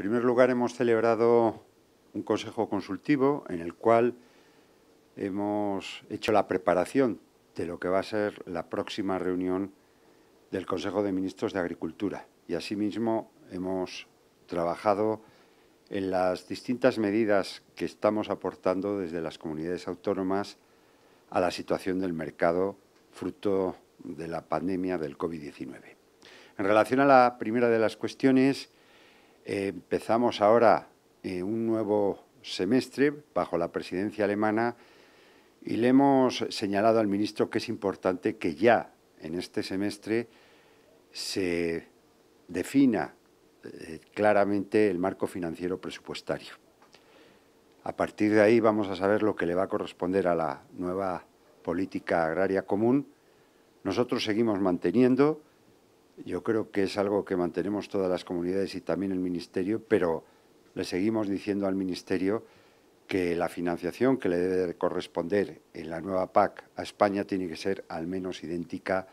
primer lugar, hemos celebrado un consejo consultivo en el cual hemos hecho la preparación de lo que va a ser la próxima reunión del Consejo de Ministros de Agricultura. Y asimismo hemos trabajado en las distintas medidas que estamos aportando desde las comunidades autónomas a la situación del mercado fruto de la pandemia del COVID-19. En relación a la primera de las cuestiones, empezamos ahora eh, un nuevo semestre bajo la presidencia alemana y le hemos señalado al ministro que es importante que ya en este semestre se defina eh, claramente el marco financiero presupuestario. A partir de ahí vamos a saber lo que le va a corresponder a la nueva política agraria común. Nosotros seguimos manteniendo yo creo que es algo que mantenemos todas las comunidades y también el Ministerio, pero le seguimos diciendo al Ministerio que la financiación que le debe corresponder en la nueva PAC a España tiene que ser al menos idéntica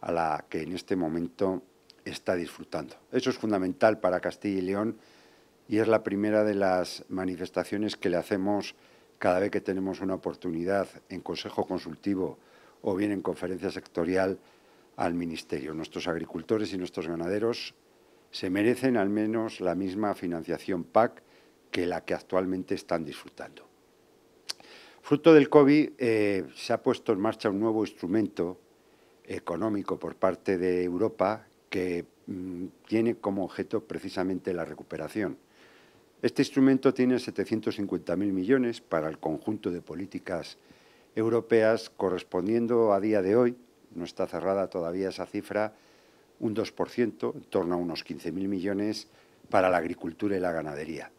a la que en este momento está disfrutando. Eso es fundamental para Castilla y León y es la primera de las manifestaciones que le hacemos cada vez que tenemos una oportunidad en Consejo Consultivo o bien en conferencia sectorial al Ministerio. Nuestros agricultores y nuestros ganaderos se merecen al menos la misma financiación PAC que la que actualmente están disfrutando. Fruto del COVID, eh, se ha puesto en marcha un nuevo instrumento económico por parte de Europa que mm, tiene como objeto precisamente la recuperación. Este instrumento tiene 750.000 millones para el conjunto de políticas europeas, correspondiendo a día de hoy no está cerrada todavía esa cifra, un 2%, en torno a unos 15.000 millones, para la agricultura y la ganadería.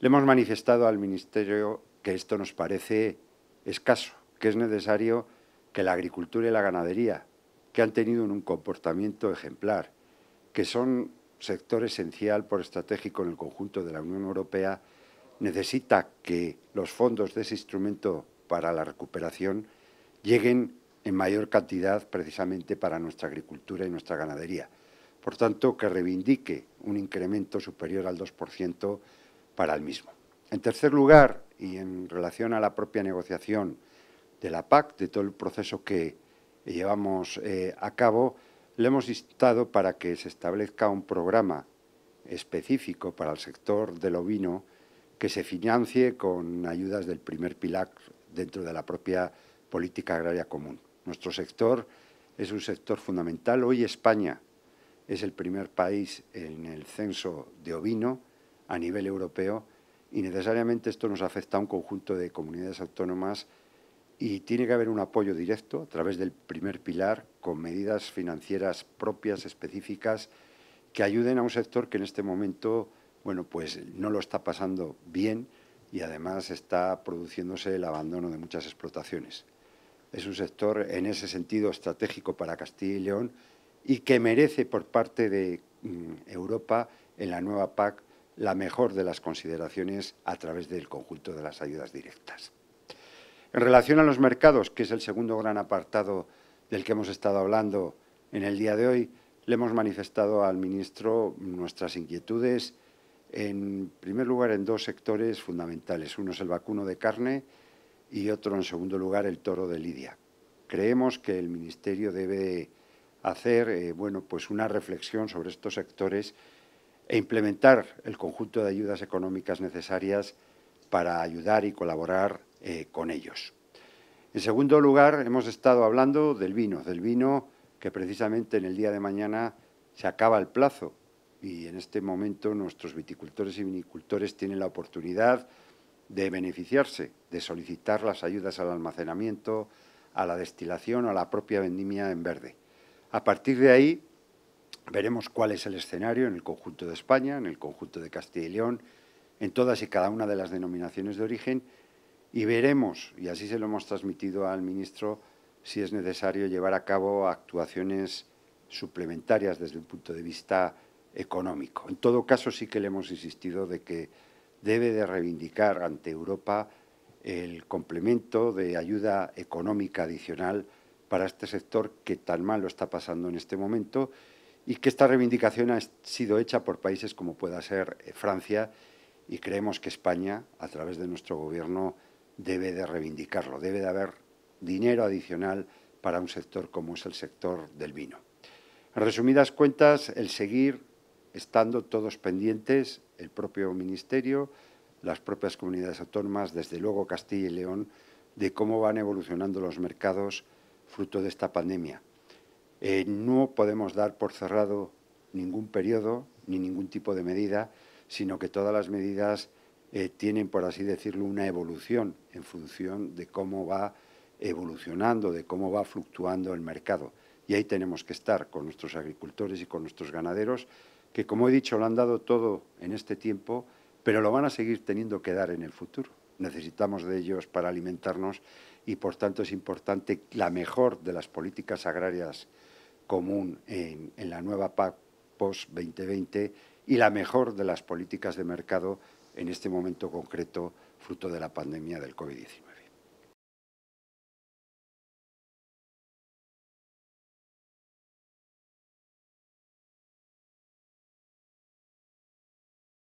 Le hemos manifestado al Ministerio que esto nos parece escaso, que es necesario que la agricultura y la ganadería, que han tenido un comportamiento ejemplar, que son sector esencial por estratégico en el conjunto de la Unión Europea, necesita que los fondos de ese instrumento para la recuperación lleguen en mayor cantidad precisamente para nuestra agricultura y nuestra ganadería. Por tanto, que reivindique un incremento superior al 2% para el mismo. En tercer lugar, y en relación a la propia negociación de la PAC, de todo el proceso que llevamos eh, a cabo, le hemos instado para que se establezca un programa específico para el sector del ovino que se financie con ayudas del primer pilar dentro de la propia política agraria común. Nuestro sector es un sector fundamental. Hoy España es el primer país en el censo de ovino a nivel europeo y necesariamente esto nos afecta a un conjunto de comunidades autónomas y tiene que haber un apoyo directo a través del primer pilar con medidas financieras propias, específicas, que ayuden a un sector que en este momento pues no lo está pasando bien y además está produciéndose el abandono de muchas explotaciones es un sector en ese sentido estratégico para Castilla y León y que merece por parte de mm, Europa en la nueva PAC la mejor de las consideraciones a través del conjunto de las ayudas directas. En relación a los mercados, que es el segundo gran apartado del que hemos estado hablando en el día de hoy, le hemos manifestado al ministro nuestras inquietudes, en primer lugar, en dos sectores fundamentales. Uno es el vacuno de carne y otro en segundo lugar el toro de Lidia. Creemos que el Ministerio debe hacer eh, bueno, pues una reflexión sobre estos sectores e implementar el conjunto de ayudas económicas necesarias para ayudar y colaborar eh, con ellos. En segundo lugar, hemos estado hablando del vino, del vino que precisamente en el día de mañana se acaba el plazo y en este momento nuestros viticultores y vinicultores tienen la oportunidad de beneficiarse, de solicitar las ayudas al almacenamiento, a la destilación o a la propia vendimia en verde. A partir de ahí veremos cuál es el escenario en el conjunto de España, en el conjunto de Castilla y León, en todas y cada una de las denominaciones de origen y veremos, y así se lo hemos transmitido al ministro, si es necesario llevar a cabo actuaciones suplementarias desde el punto de vista económico. En todo caso, sí que le hemos insistido de que debe de reivindicar ante Europa el complemento de ayuda económica adicional para este sector que tan mal lo está pasando en este momento y que esta reivindicación ha sido hecha por países como pueda ser eh, Francia y creemos que España, a través de nuestro gobierno, debe de reivindicarlo, debe de haber dinero adicional para un sector como es el sector del vino. En resumidas cuentas, el seguir estando todos pendientes, el propio Ministerio, las propias comunidades autónomas, desde luego Castilla y León, de cómo van evolucionando los mercados fruto de esta pandemia. Eh, no podemos dar por cerrado ningún periodo ni ningún tipo de medida, sino que todas las medidas eh, tienen, por así decirlo, una evolución en función de cómo va evolucionando, de cómo va fluctuando el mercado. Y ahí tenemos que estar con nuestros agricultores y con nuestros ganaderos que, como he dicho, lo han dado todo en este tiempo, pero lo van a seguir teniendo que dar en el futuro. Necesitamos de ellos para alimentarnos y, por tanto, es importante la mejor de las políticas agrarias común en, la nueva PAC post-2020 y la mejor de las políticas de mercado en este momento concreto, fruto de la pandemia del COVID-19.